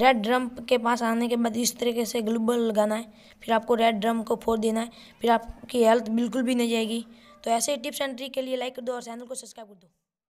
red drum के पास आने के बाद इस तरीके से ग्लू बॉल लगाना है फिर आपको रेड ड्रम को फोड़ देना है फिर आपकी हेल्थ बिल्कुल भी नहीं जाएगी तो ऐसे ही टिप्स एंड ट्रिक के लिए लाइक कर दो और चैनल को सब्सक्राइब कर दो